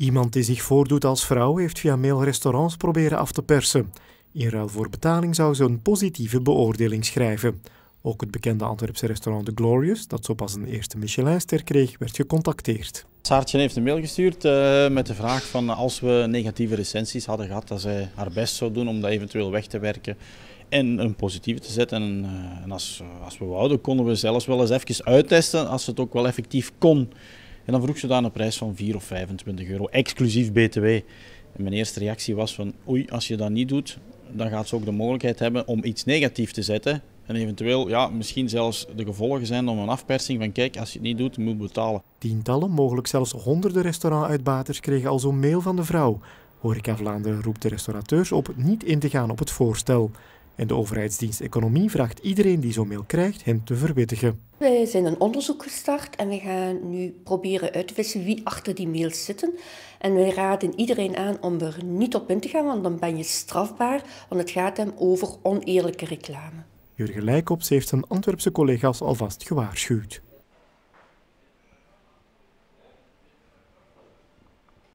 Iemand die zich voordoet als vrouw heeft via mail restaurants proberen af te persen. In ruil voor betaling zou ze een positieve beoordeling schrijven. Ook het bekende Antwerpse restaurant The Glorious, dat zo pas een eerste Michelinster kreeg, werd gecontacteerd. Saartje heeft een mail gestuurd eh, met de vraag van als we negatieve recensies hadden gehad, dat zij haar best zou doen om dat eventueel weg te werken en een positieve te zetten. En, eh, en als, als we wouden, konden we zelfs wel eens even uittesten als het ook wel effectief kon. En dan vroeg ze daar een prijs van 4 of 25 euro, exclusief BTW. En mijn eerste reactie was van, oei, als je dat niet doet, dan gaat ze ook de mogelijkheid hebben om iets negatiefs te zetten. En eventueel, ja, misschien zelfs de gevolgen zijn om een afpersing van, kijk, als je het niet doet, moet je betalen. Tientallen, mogelijk zelfs honderden restaurantuitbaters kregen al zo'n mail van de vrouw. Horeca Vlaanderen roept de restaurateurs op niet in te gaan op het voorstel. En de overheidsdienst Economie vraagt iedereen die zo'n mail krijgt hem te verwittigen. Wij zijn een onderzoek gestart en we gaan nu proberen uit te vissen wie achter die mails zitten. En we raden iedereen aan om er niet op in te gaan, want dan ben je strafbaar, want het gaat hem over oneerlijke reclame. Jurgen Lijkops heeft zijn Antwerpse collega's alvast gewaarschuwd.